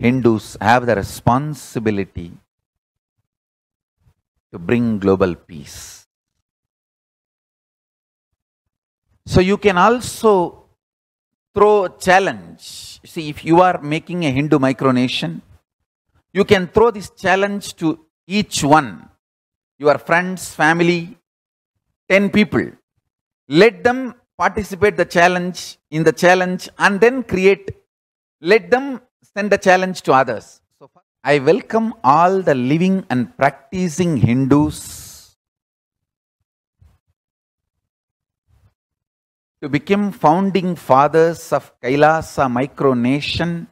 Hindus have the responsibility to bring global peace. So you can also throw a challenge. See, if you are making a Hindu micronation, you can throw this challenge to each one your friends, family, 10 people. Let them participate the challenge in the challenge and then create let them send a challenge to others. So I welcome all the living and practicing Hindus to become founding fathers of Kailasa micronation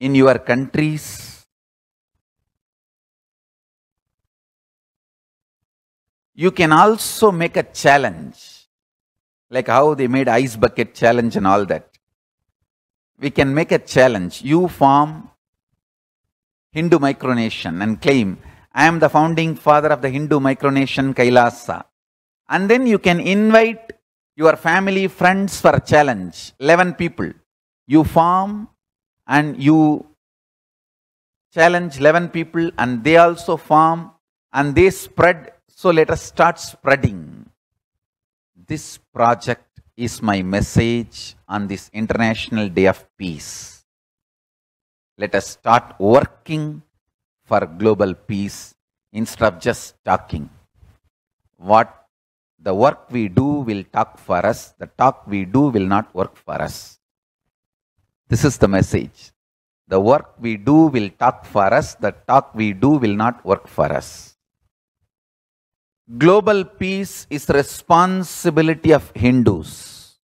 in your countries. You can also make a challenge, like how they made ice bucket challenge and all that we can make a challenge. You form Hindu Micronation and claim, I am the founding father of the Hindu Micronation Kailasa. And then you can invite your family, friends for a challenge, 11 people. You form and you challenge 11 people and they also form and they spread. So let us start spreading this project is my message on this International Day of Peace. Let us start working for global peace instead of just talking. What the work we do will talk for us, the talk we do will not work for us. This is the message. The work we do will talk for us, the talk we do will not work for us. Global peace is responsibility of Hindus.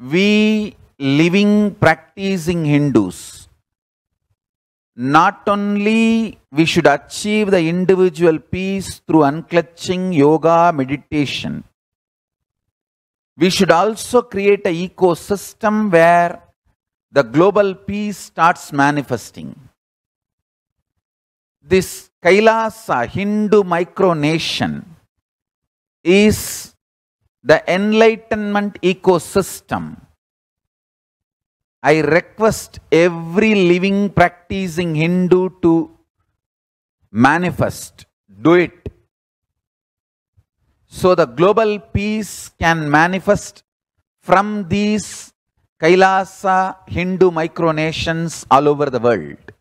We living, practicing Hindus, not only we should achieve the individual peace through unclutching yoga, meditation, we should also create an ecosystem where the global peace starts manifesting this Kailasa Hindu micronation is the enlightenment ecosystem. I request every living practicing Hindu to manifest, do it. So the global peace can manifest from these Kailasa Hindu micronations all over the world.